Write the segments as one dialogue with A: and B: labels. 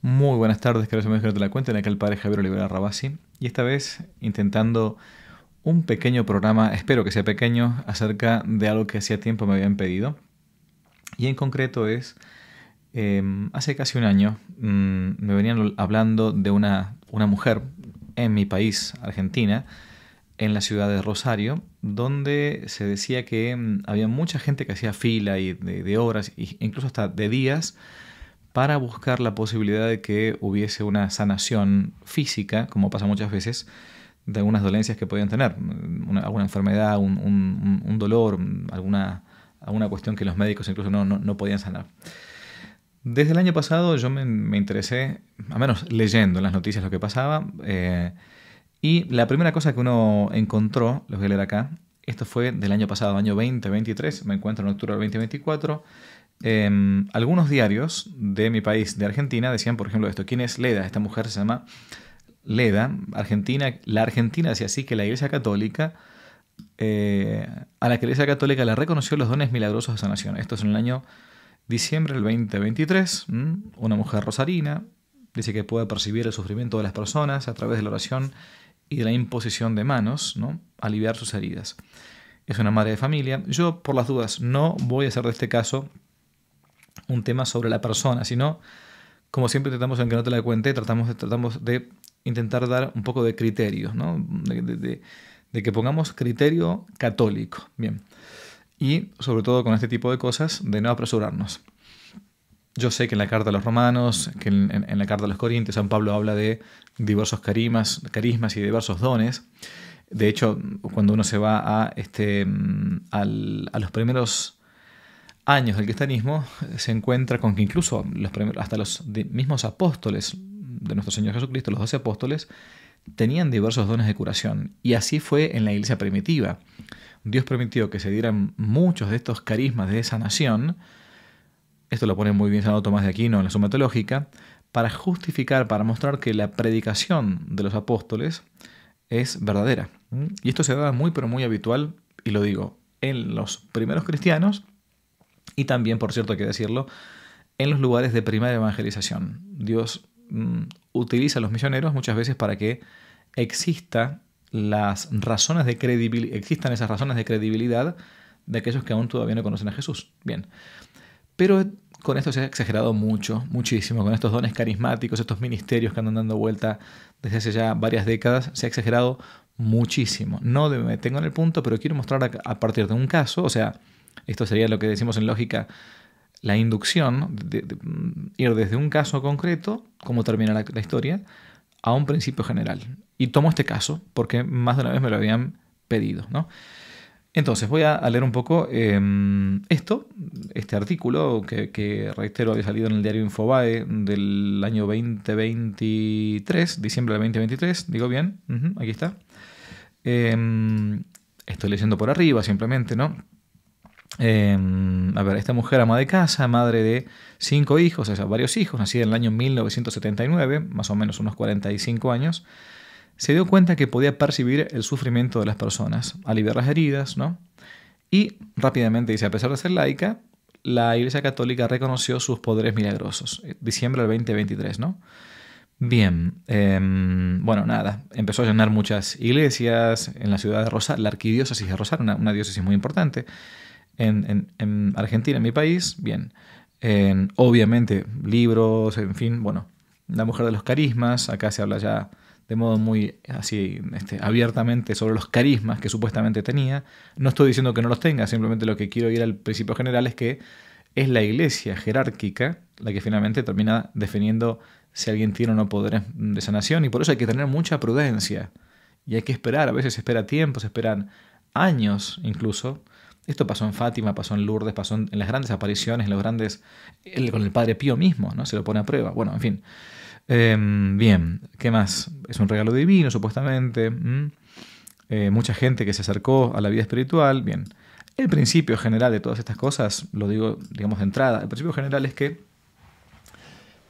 A: Muy buenas tardes, queridos amigos de la cuenta, en el padre Javier Olivera Rabasi y esta vez intentando un pequeño programa, espero que sea pequeño, acerca de algo que hacía tiempo me habían pedido y en concreto es, em, hace casi un año mm, me venían hablando de una, mujer en mi país, Argentina, en la ciudad de Rosario, donde se decía que mm, había mucha gente que hacía fila y de, de horas, e incluso hasta de días, para buscar la posibilidad de que hubiese una sanación física, como pasa muchas veces, de algunas dolencias que podían tener, alguna enfermedad, un, dolor, alguna, alguna, cuestión que los médicos incluso no, no, podían sanar. Desde el año pasado yo me, interesé, al menos leyendo en las noticias lo que pasaba, eh, y la primera cosa que uno encontró, lo voy a leer acá, esto fue del año pasado, año 2023, me encuentro en octubre del 2024, Em, algunos diarios de mi país, de Argentina, decían, por ejemplo, esto, ¿quién es Leda? Esta mujer se llama Leda, Argentina, la Argentina decía así que la Iglesia Católica, eh, a la Iglesia Católica le reconoció los dones milagrosos de sanación. Esto es en el año diciembre del 2023, una mujer rosarina, dice que puede percibir el sufrimiento de las personas a través de la oración y de la imposición de manos, ¿no? aliviar sus heridas. Es una madre de familia. Yo, por las dudas, no voy a hacer de este caso un tema sobre la persona, sino, como siempre tratamos, aunque no te la cuente, tratamos de, intentar dar un poco de criterios, de, que pongamos criterio católico. Bien. Y sobre todo con este tipo de cosas, de no apresurarnos. Yo sé que en la carta a los romanos, que en, la carta a los corintios, San Pablo habla de diversos carimas, carismas y diversos dones. De hecho, cuando uno se va a, este, mm, a los primeros años del cristianismo se encuentra con que incluso hasta los mismos apóstoles de nuestro Señor Jesucristo, los doce apóstoles, tenían diversos dones de curación. Y así fue en la iglesia primitiva. Dios permitió que se dieran muchos de estos carismas de esa nación, esto lo pone muy bien Santo Tomás de Aquino en la Suma Teológica, para justificar, para mostrar que la predicación de los apóstoles es verdadera. ¿Mm? Y esto se daba muy, pero muy habitual, y lo digo, en los primeros cristianos y también, por cierto, hay que decirlo, en los lugares de primera evangelización. Dios mm, utiliza a los misioneros muchas veces para que exista las razones de existan esas razones de credibilidad de aquellos que aún todavía no conocen a Jesús. Bien. Pero con esto se ha exagerado mucho, muchísimo, con estos dones carismáticos, estos ministerios que andan dando vuelta desde hace ya varias décadas, se ha exagerado muchísimo. No me tengo en el punto, pero quiero mostrar a partir de un caso, o sea, esto sería lo que decimos en lógica, la inducción, de, mm, ir desde un caso concreto, como termina la, historia, a un principio general. Y tomo este caso porque más de una vez me lo habían pedido. ¿no? Entonces voy a leer un poco em, esto, este artículo que, reitero había salido en el diario Infobae del año 2023, diciembre de 2023, digo bien, aquí está. Em, estoy leyendo por arriba simplemente, ¿no? Em, a ver, esta mujer ama de casa, madre de cinco hijos, o sea, varios hijos, nacida en el año 1979, más o menos unos 45 años, se dio cuenta que podía percibir el sufrimiento de las personas, aliviar las heridas, ¿no? Y rápidamente dice, a pesar de ser laica, la Iglesia Católica reconoció sus poderes milagrosos, eh, diciembre del 2023, ¿no? Bien, em, bueno, nada, empezó a llenar muchas iglesias en la ciudad de Rosal, la arquidiócesis de Rosario, una diócesis muy importante en, Argentina, en mi país, bien. En, obviamente, libros, en fin, bueno, La Mujer de los Carismas, acá se habla ya de modo muy así este, abiertamente sobre los carismas que supuestamente tenía. No estoy diciendo que no los tenga, simplemente lo que quiero ir al principio general es que es la iglesia jerárquica la que finalmente termina definiendo si alguien tiene o no poderes de sanación y por eso hay que tener mucha prudencia y hay que esperar, a veces se espera tiempo, se esperan años incluso esto pasó en Fátima, pasó en Lourdes, pasó en, las grandes apariciones, en los grandes. con el Padre Pío mismo, ¿no? Se lo pone a prueba. Bueno, en fin. Em, bien, ¿qué más? Es un regalo divino, supuestamente. Eh, mucha gente que se acercó a la vida espiritual. Bien. El principio general de todas estas cosas, lo digo, digamos, de entrada, el principio general es que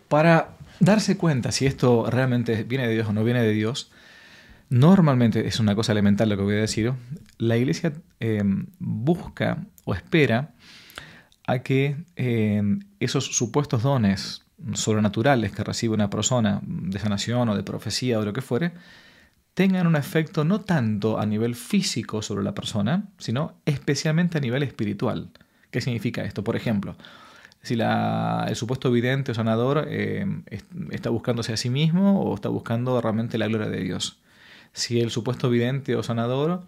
A: para darse cuenta si esto realmente viene de Dios o no viene de Dios, Normalmente, es una cosa elemental lo que voy a decir, la iglesia em, busca o espera a que em, esos supuestos dones sobrenaturales que recibe una persona de sanación o de profecía o lo que fuere, tengan un efecto no tanto a nivel físico sobre la persona, sino especialmente a nivel espiritual. ¿Qué significa esto? Por ejemplo, si el supuesto vidente o sanador em, está buscándose a sí mismo o está buscando realmente la gloria de Dios si el supuesto vidente o sanador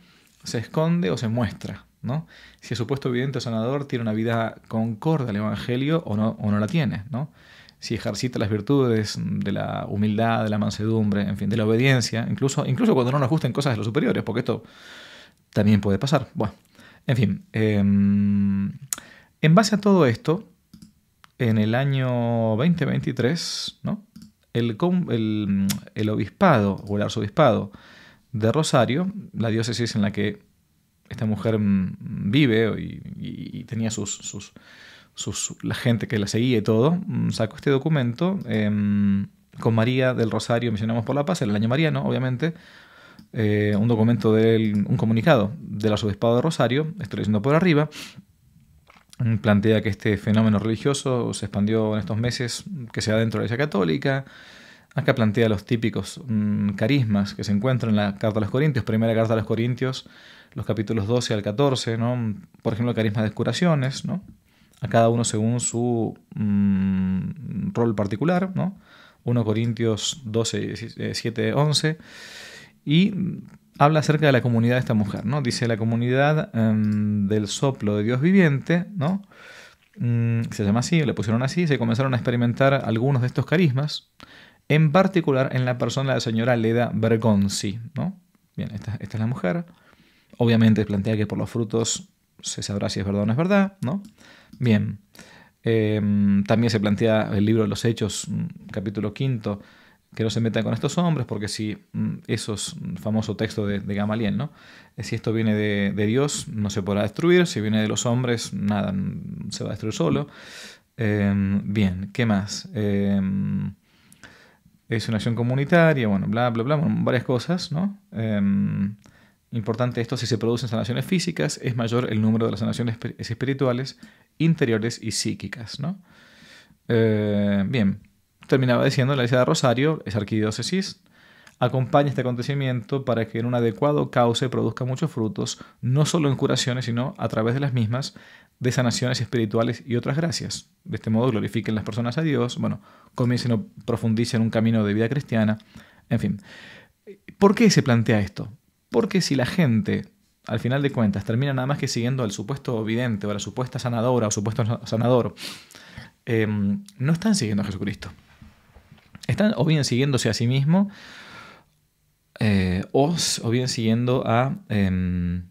A: se esconde o se muestra, ¿no? Si el supuesto vidente o sanador tiene una vida concorda al Evangelio o no, la tiene, ¿no? Si ejercita las virtudes de la humildad, de la mansedumbre, en fin, de la obediencia, incluso, incluso cuando no nos gusten cosas de los superiores, porque esto también puede pasar. Bueno, en fin, em, en base a todo esto, en el año 2023, ¿no? el, el, obispado o el arzobispado de Rosario, la diócesis en la que esta mujer mm, vive y, tenía sus, sus, la gente que la seguía y todo, mm, sacó este documento em, con María del Rosario, Misionamos por la Paz, el año mariano, obviamente, eh, un documento, del, un comunicado del arzobispado de Rosario, estoy leyendo por arriba, plantea que este fenómeno religioso se expandió en estos meses que se dentro de la Iglesia Católica. Acá plantea los típicos mm, carismas que se encuentran en la Carta a los Corintios, primera Carta a los Corintios, los capítulos 12 al 14, por ejemplo, el carisma de curaciones, ¿no? a cada uno según su mm, rol particular, ¿no? 1 Corintios 12, 7, 11, y habla acerca de la comunidad de esta mujer, ¿no? Dice la comunidad em, del soplo de Dios viviente, ¿no? Mm, se llama así, le pusieron así, se comenzaron a experimentar algunos de estos carismas, en particular en la persona de la señora Leda Bergonzi, ¿no? Bien, esta, es la mujer. Obviamente plantea que por los frutos se sabrá si es verdad o no es verdad, ¿no? Bien. Em, también se plantea el libro de los Hechos, mm, capítulo quinto, que no se metan con estos hombres, porque si mm, eso es un mm, famoso texto de, Gamaliel, ¿no? Eh, si esto viene de, Dios, no se podrá destruir, si viene de los hombres, nada, mm, se va a destruir solo. Em, bien, ¿qué más? Em, es una acción comunitaria, bueno, bla, bla, bla, varias cosas, ¿no? Em, importante esto, si se producen sanaciones físicas, es mayor el número de las sanaciones espirituales, interiores y psíquicas, ¿no? Eh, bien, terminaba diciendo la Iglesia de Rosario, es arquidiócesis, acompaña este acontecimiento para que en un adecuado cauce produzca muchos frutos, no solo en curaciones, sino a través de las mismas, de sanaciones espirituales y otras gracias. De este modo glorifiquen las personas a Dios, bueno, comiencen o profundicen un camino de vida cristiana, en fin. ¿Por qué se plantea esto? Porque si la gente, al final de cuentas, termina nada más que siguiendo al supuesto vidente o a la supuesta sanadora o supuesto sanador, em, no están siguiendo a Jesucristo o bien siguiéndose a sí mismo, eh, o bien siguiendo a, em,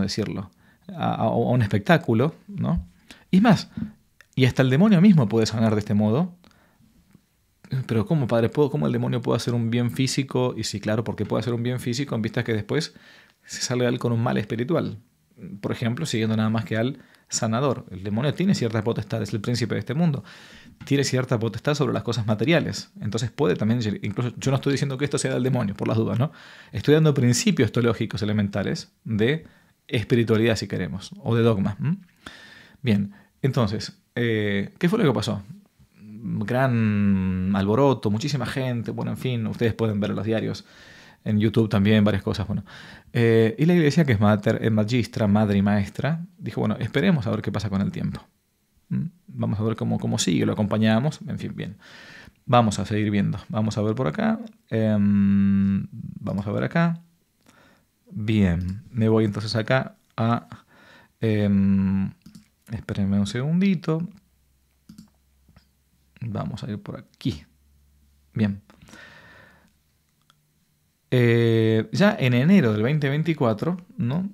A: decirlo?, a, un espectáculo, ¿no? Y más, y hasta el demonio mismo puede sanar de este modo. Pero ¿cómo, padre? ¿Cómo el demonio puede hacer un bien físico? Y sí, claro, porque puede hacer un bien físico en vista que después se sale con un mal espiritual por ejemplo, siguiendo nada más que al sanador. El demonio tiene cierta potestad, es el príncipe de este mundo. Tiene cierta potestad sobre las cosas materiales. Entonces puede también, incluso yo no estoy diciendo que esto sea del demonio, por las dudas, ¿no? Estoy dando principios teológicos elementales de espiritualidad, si queremos, o de dogma. Bien, entonces, eh, ¿qué fue lo que pasó? Gran alboroto, muchísima gente, bueno, en fin, ustedes pueden ver los diarios en YouTube también, varias cosas, bueno. Eh, y la iglesia, que es eh, magistra, madre y maestra, dijo, bueno, esperemos a ver qué pasa con el tiempo. ¿Mm? Vamos a ver cómo, cómo sigue, lo acompañamos, en fin, bien. Vamos a seguir viendo, vamos a ver por acá, em, vamos a ver acá. Bien, me voy entonces acá a... Em, espérenme un segundito. Vamos a ir por aquí. Bien. Eh, ya en enero del 2024, ¿no?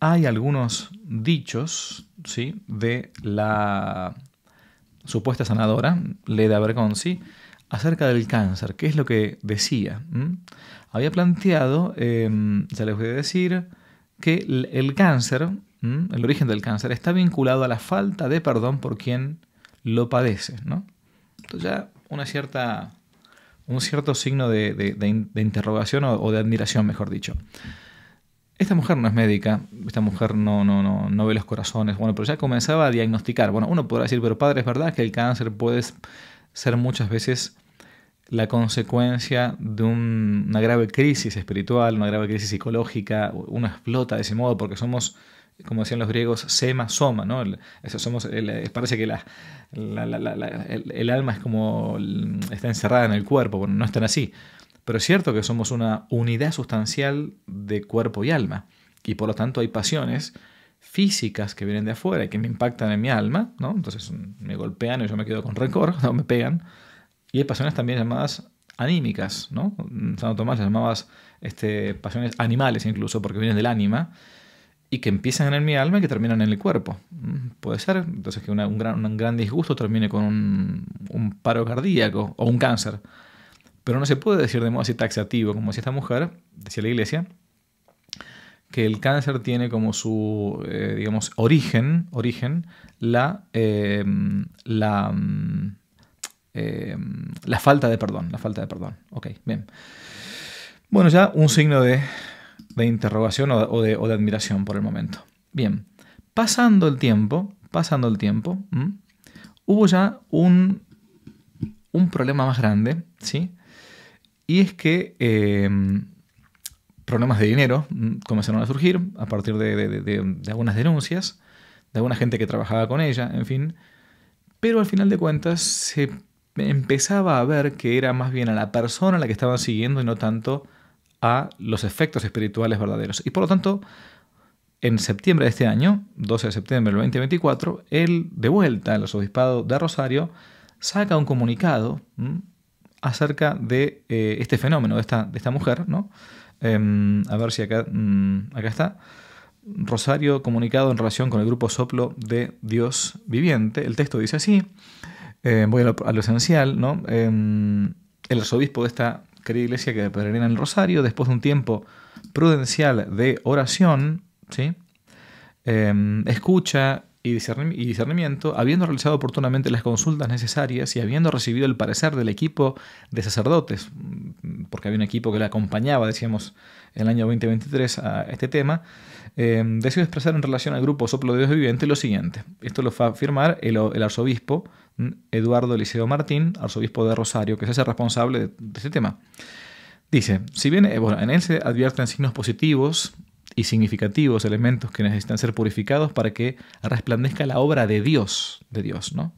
A: Hay algunos dichos, ¿sí? De la supuesta sanadora, Leda Bergonzi, acerca del cáncer. ¿Qué es lo que decía? Había planteado, em, ya les voy a decir, que el, cáncer, el origen del cáncer, está vinculado a la falta de perdón por quien lo padece, ¿no? Entonces ya una cierta un cierto signo de, interrogación o, de admiración, mejor dicho. Esta mujer no es médica, esta mujer no, no, no, no ve los corazones, bueno, pero ya comenzaba a diagnosticar. Bueno, uno podrá decir, pero padre, es verdad que el cáncer puede ser muchas veces la consecuencia de una grave crisis espiritual, una grave crisis psicológica, uno explota de ese modo porque somos como decían los griegos, sema, soma, ¿no? Eso somos, eh, parece que la, el, alma es como mm, está encerrada en el cuerpo, bueno, no están así. Pero es cierto que somos una unidad sustancial de cuerpo y alma, y por lo tanto hay pasiones físicas que vienen de afuera y que me impactan en mi alma, ¿no? Entonces mm, me golpean y yo me quedo con rencor, ¿no? me pegan. Y hay pasiones también llamadas anímicas, ¿no? Mm, Santo Tomás las llamaba este, pasiones animales incluso, porque vienen del ánima y que empiezan en mi alma y que terminan en el cuerpo. Mm, puede ser, entonces que un, gran, un, gran, disgusto termine con un, paro cardíaco o un cáncer. Pero no se puede decir de modo así taxativo, como si esta mujer, decía la iglesia, que el cáncer tiene como su, eh, digamos, origen, origen la, eh, la, eh, la falta de perdón, la falta de perdón. Ok, bien. Bueno, ya un signo de de interrogación o, de, admiración por el momento. Bien, pasando el tiempo, pasando el tiempo, hubo ya un, un, problema más grande, ¿sí? Y es que em, problemas de dinero comenzaron a surgir a partir de, algunas denuncias, de alguna gente que trabajaba con ella, en fin. Pero al final de cuentas se empezaba a ver que era más bien a la persona la que estaban siguiendo y no tanto a a los efectos espirituales verdaderos. Y por lo tanto, en septiembre de este año, 12 de septiembre del 2024, él, de vuelta al obispado de Rosario, saca un comunicado acerca de eh, este fenómeno, de esta, de esta mujer, ¿no? Em, a ver si acá, mm, acá está. Rosario comunicado en relación con el grupo Soplo de Dios Viviente. El texto dice así, eh, voy a lo, esencial, ¿no? Em, el arzobispo de esta querida iglesia que peregrina en el Rosario, después de un tiempo prudencial de oración, ¿sí? Em, escucha y discernimiento, habiendo realizado oportunamente las consultas necesarias y habiendo recibido el parecer del equipo de sacerdotes, porque había un equipo que le acompañaba, decíamos, en el año 2023 a este tema, eh, expresar en relación al grupo Soplo de Dios Viviente lo siguiente. Esto lo va a firmar el, arzobispo mm, Eduardo Liceo Martín, arzobispo de Rosario, que es el responsable de, este tema. Dice, si bien eh, bueno, en él se advierten signos positivos y significativos, elementos que necesitan ser purificados para que resplandezca la obra de Dios, de Dios, ¿no?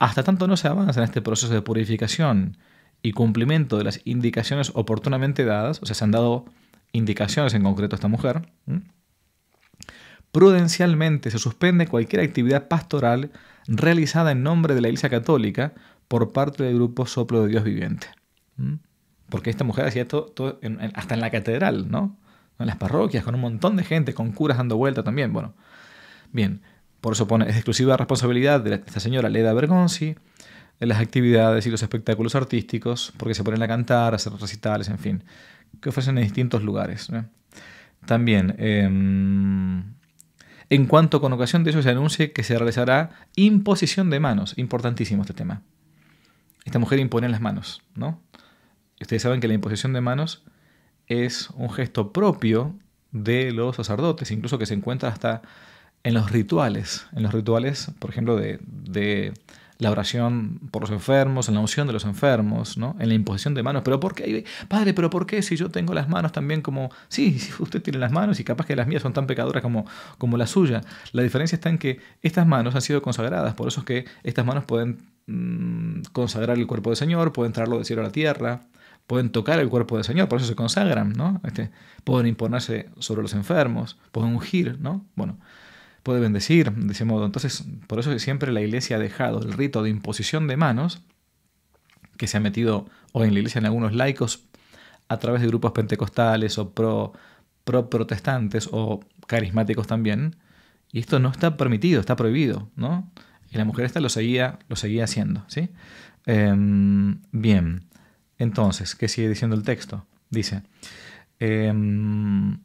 A: Hasta tanto no se avanza en este proceso de purificación y cumplimiento de las indicaciones oportunamente dadas, o sea, se han dado indicaciones en concreto a esta mujer, prudencialmente se suspende cualquier actividad pastoral realizada en nombre de la Iglesia Católica por parte del grupo Soplo de Dios Viviente. ¿Mm? Porque esta mujer hacía esto hasta en la catedral, ¿no? En las parroquias, con un montón de gente, con curas dando vuelta también. Bueno, bien, por eso pone, es exclusiva responsabilidad de, esta señora Leda Bergonzi, en las actividades y los espectáculos artísticos, porque se ponen a cantar, a hacer recitales, en fin, que ofrecen en distintos lugares. También, em, en cuanto con ocasión de eso se anuncie que se realizará imposición de manos. Importantísimo este tema. Esta mujer impone las manos, ¿no? Ustedes saben que la imposición de manos es un gesto propio de los sacerdotes, incluso que se encuentra hasta en los rituales, en los rituales, por ejemplo, de la oración por los enfermos, en la unción de los enfermos, ¿no? en la imposición de manos. Pero ¿por qué? Padre, pero ¿por qué si yo tengo las manos también como... Sí, si usted tiene las manos y capaz que las mías son tan pecadoras como, como la suya. La diferencia está en que estas manos han sido consagradas, por eso es que estas manos pueden mm, consagrar el cuerpo del Señor, pueden traerlo del cielo a la tierra, pueden tocar el cuerpo del Señor, por eso se consagran, ¿no? Este, pueden imponerse sobre los enfermos, pueden ungir, ¿no? Bueno, puede bendecir de ese modo. Entonces, por eso siempre la iglesia ha dejado el rito de imposición de manos, que se ha metido hoy en la iglesia en algunos laicos a través de grupos pentecostales o pro, protestantes o carismáticos también. Y esto no está permitido, está prohibido, ¿no? Y la mujer esta lo seguía, lo seguía haciendo, ¿sí? Em, bien, entonces, ¿qué sigue diciendo el texto? Dice, em,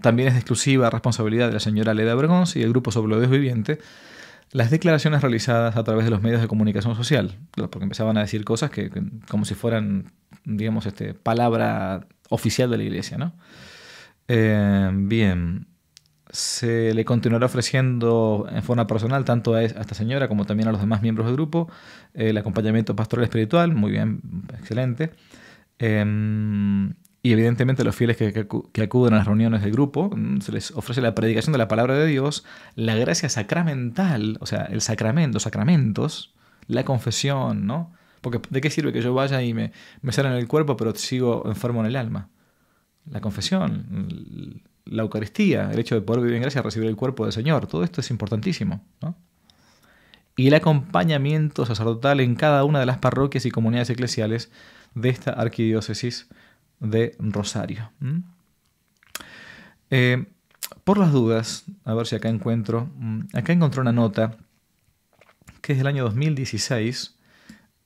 A: también es de exclusiva responsabilidad de la señora Leda Obregón y el grupo Sobre lo Viviente las declaraciones realizadas a través de los medios de comunicación social, porque empezaban a decir cosas que, como si fueran, digamos, este, palabra oficial de la iglesia, ¿no? Eh, bien, se le continuará ofreciendo en forma personal tanto a, esta señora como también a los demás miembros del grupo el acompañamiento pastoral espiritual, muy bien, excelente. Em, y evidentemente los fieles que, acuden a las reuniones del grupo mm, se les ofrece la predicación de la palabra de Dios, la gracia sacramental, o sea, el sacramento, sacramentos, la confesión, ¿no? Porque ¿de qué sirve que yo vaya y me, me en el cuerpo pero sigo enfermo en el alma? La confesión, la Eucaristía, el hecho de poder vivir en gracia, recibir el cuerpo del Señor, todo esto es importantísimo, ¿no? Y el acompañamiento sacerdotal en cada una de las parroquias y comunidades eclesiales de esta arquidiócesis de Rosario. Eh, por las dudas, a ver si acá encuentro, mm, acá encontré una nota que es del año 2016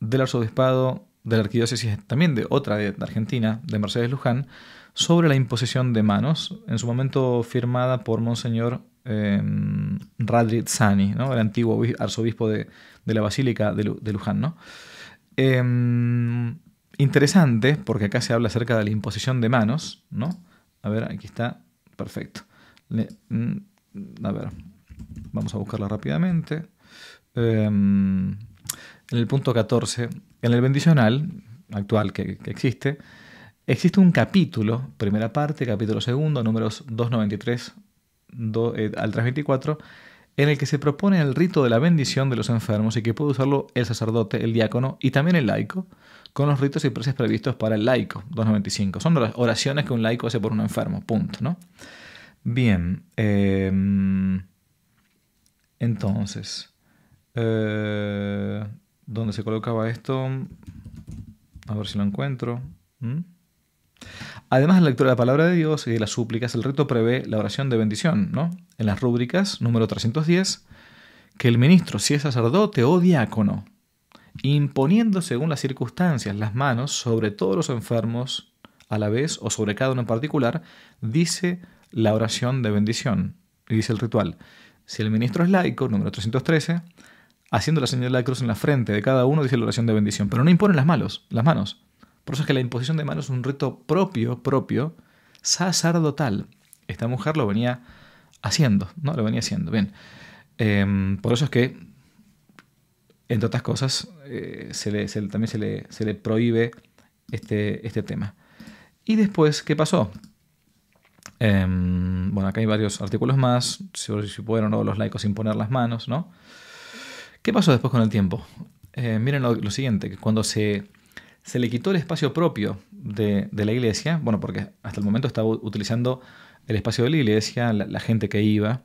A: del arzobispado de la arquidiócesis también de otra de Argentina, de Mercedes Luján, sobre la imposición de manos, en su momento firmada por Monseñor eh, em, Radrizzani, el antiguo arzobispo de, la Basílica de, Luján. ¿no? Em, Interesante, porque acá se habla acerca de la imposición de manos, ¿no? A ver, aquí está, perfecto. Mm, a ver, vamos a buscarla rápidamente. Em, en el punto 14, en el bendicional actual que, existe, existe un capítulo, primera parte, capítulo segundo, números 293 eh, al 324, en el que se propone el rito de la bendición de los enfermos y que puede usarlo el sacerdote, el diácono y también el laico, con los ritos y precios previstos para el laico, 295. Son oraciones que un laico hace por un enfermo, punto, ¿no? Bien, em, entonces, eh, ¿dónde se colocaba esto? A ver si lo encuentro. Además de la lectura de la palabra de Dios y de las súplicas, el rito prevé la oración de bendición, ¿no? En las rúbricas número 310, que el ministro, si es sacerdote o diácono, imponiendo según las circunstancias las manos sobre todos los enfermos a la vez o sobre cada uno en particular, dice la oración de bendición y dice el ritual. Si el ministro es laico, número 313, haciendo la señal de la cruz en la frente de cada uno, dice la oración de bendición, pero no imponen las, manos, las manos. Por eso es que la imposición de manos es un rito propio, propio, sacerdotal. Esta mujer lo venía haciendo, ¿no? Lo venía haciendo, bien. Em, por eso es que, entre otras cosas, eh, también se le, se le prohíbe este, este, tema. Y después, ¿qué pasó? Em, bueno, acá hay varios artículos más, si, si pudieron los laicos imponer las manos, ¿no? ¿Qué pasó después con el tiempo? Eh, miren lo, siguiente, que cuando se, se, le quitó el espacio propio de, la iglesia, bueno, porque hasta el momento estaba utilizando el espacio de la iglesia, la, gente que iba,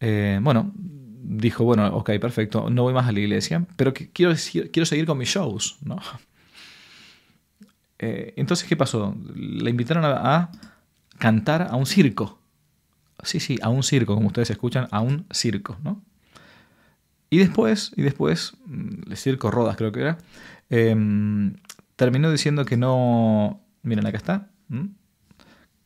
A: eh, bueno, dijo, bueno, ok, perfecto, no voy más a la iglesia, pero quiero, quiero seguir con mis shows, ¿no? Eh, entonces, ¿qué pasó? le invitaron a, cantar a un circo. Sí, sí, a un circo, como ustedes escuchan, a un circo, ¿no? Y después, y después, mm, el circo Rodas creo que era, em, terminó diciendo que no, miren, acá está,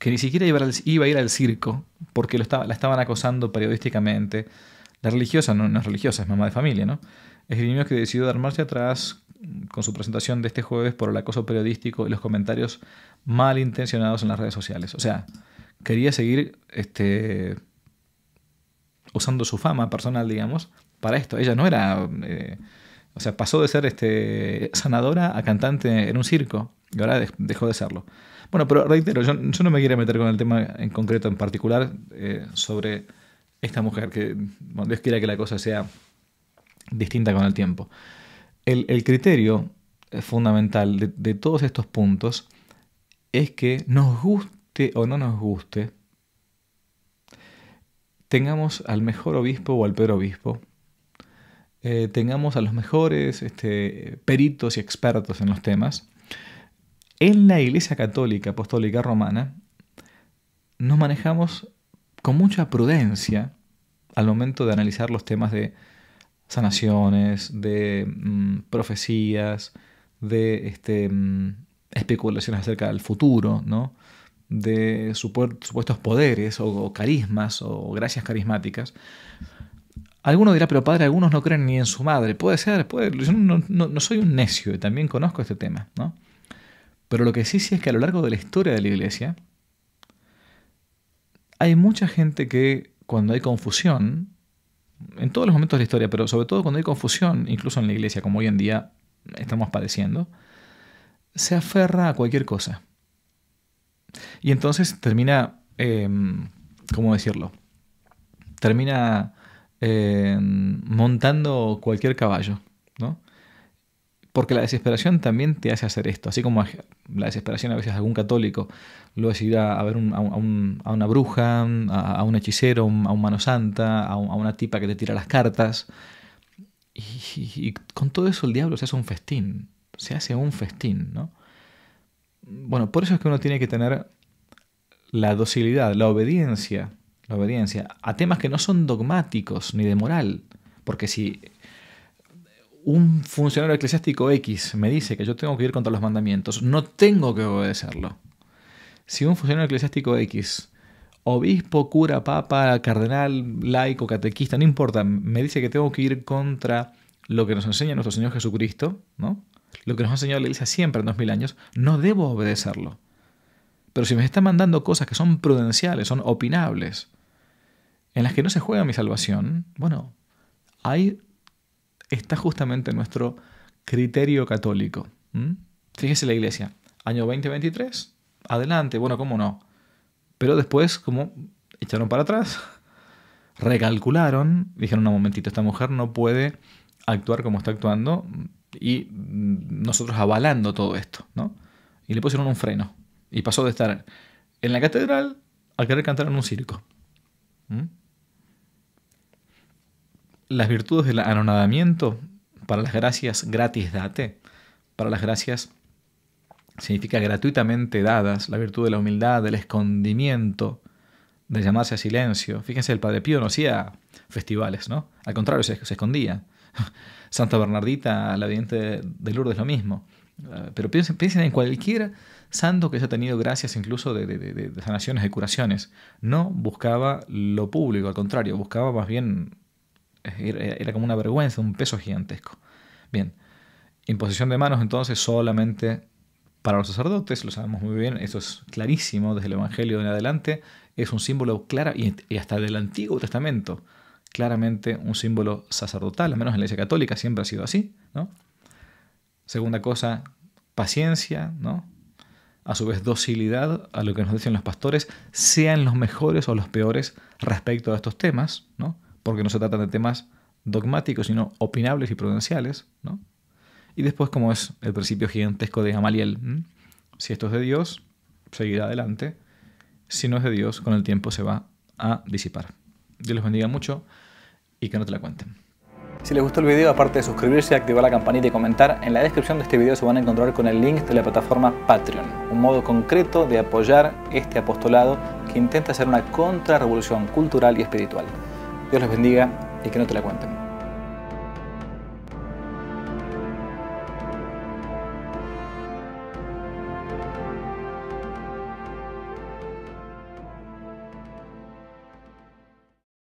A: que ni siquiera iba a, ir al, iba a ir al circo, porque lo estaba, la estaban acosando periodísticamente, la religiosa, no, es religiosa, es mamá de familia, ¿no? Es niño que decidió dar marcha atrás con su presentación de este jueves por el acoso periodístico y los comentarios malintencionados en las redes sociales. O sea, quería seguir este, usando su fama personal, digamos, para esto. Ella no era... Eh, o sea, pasó de ser este, sanadora a cantante en un circo y ahora dejó de serlo. Bueno, pero reitero, yo, no me quiero meter con el tema en concreto, en particular, eh, sobre esta mujer, que Dios quiera que la cosa sea distinta con el tiempo. El, criterio eh, fundamental de, todos estos puntos es que nos guste o no nos guste, tengamos al mejor obispo o al peor obispo, eh, tengamos a los mejores este, peritos y expertos en los temas, en la Iglesia Católica Apostólica Romana nos manejamos con mucha prudencia al momento de analizar los temas de sanaciones, de mm, profecías, de este, mm, especulaciones acerca del futuro, ¿no? de supuestos poderes o, carismas o gracias carismáticas. Alguno dirá, pero padre, algunos no creen ni en su madre. Puede ser, puede, yo no, soy un necio y también conozco este tema. Pero lo que sí, sí es que a lo largo de la historia de la iglesia, hay mucha gente que cuando hay confusión, en todos los momentos de la historia, pero sobre todo cuando hay confusión, incluso en la iglesia, como hoy en día estamos padeciendo, se aferra a cualquier cosa. Y entonces termina, em, ¿cómo decirlo? Termina em, montando cualquier caballo porque la desesperación también te hace hacer esto. Así como la desesperación a veces algún católico lo es ir a, ver a, una bruja, a, un hechicero, a un mano santa, a, una tipa que te tira las cartas. Y, y, con todo eso el diablo se hace un festín. Se hace un festín, ¿no? Bueno, por eso es que uno tiene que tener la docilidad, la obediencia, la obediencia a temas que no son dogmáticos ni de moral. Porque si un funcionario eclesiástico X me dice que yo tengo que ir contra los mandamientos, no tengo que obedecerlo. Si un funcionario eclesiástico X, obispo, cura, papa, cardenal, laico, catequista, no importa, me dice que tengo que ir contra lo que nos enseña nuestro Señor Jesucristo, ¿no? lo que nos ha enseñado la Iglesia siempre en dos mil años, no debo obedecerlo. Pero si me está mandando cosas que son prudenciales, son opinables, en las que no se juega mi salvación, bueno, hay está justamente nuestro criterio católico. Fíjese la iglesia, año 2023, adelante, bueno, ¿cómo no? Pero después, como echaron para atrás, recalcularon, dijeron, un momentito, esta mujer no puede actuar como está actuando y nosotros avalando todo esto, ¿no? Y le pusieron un freno y pasó de estar en la catedral a querer cantar en un circo las virtudes del anonadamiento, para las gracias gratis date, para las gracias significa gratuitamente dadas, la virtud de la humildad, del escondimiento, de llamarse a silencio. Fíjense, el Padre Pío no hacía festivales, ¿no? Al contrario, se, escondía. Santa Bernardita, la vidente de Lourdes, lo mismo. Eh, pero piensen, en cualquier santo que haya tenido gracias incluso de, sanaciones, de curaciones. No buscaba lo público, al contrario, buscaba más bien eh, era como una vergüenza, un peso gigantesco. Bien, imposición de manos entonces solamente para los sacerdotes, lo sabemos muy bien, eso es clarísimo desde el Evangelio en adelante, es un símbolo claro y hasta del Antiguo Testamento, claramente un símbolo sacerdotal, al menos en la Iglesia Católica siempre ha sido así. ¿no? Segunda cosa, paciencia, ¿no? a su vez docilidad a lo que nos dicen los pastores, sean los mejores o los peores respecto a estos temas, ¿no? porque no se tratan de temas dogmáticos, sino opinables y prudenciales, Y después, como es el principio gigantesco de Amaliel, si esto es de Dios, seguirá adelante. Si no es de Dios, con el tiempo se va a disipar. Dios los bendiga mucho y que no te la cuenten. Si les gustó el video, aparte de suscribirse, activar la campanita y comentar, en la descripción de este video se van a encontrar con el link de la plataforma Patreon, un modo concreto de apoyar este apostolado que intenta hacer una contrarrevolución cultural y espiritual. Dios los bendiga y que no te la cuenten.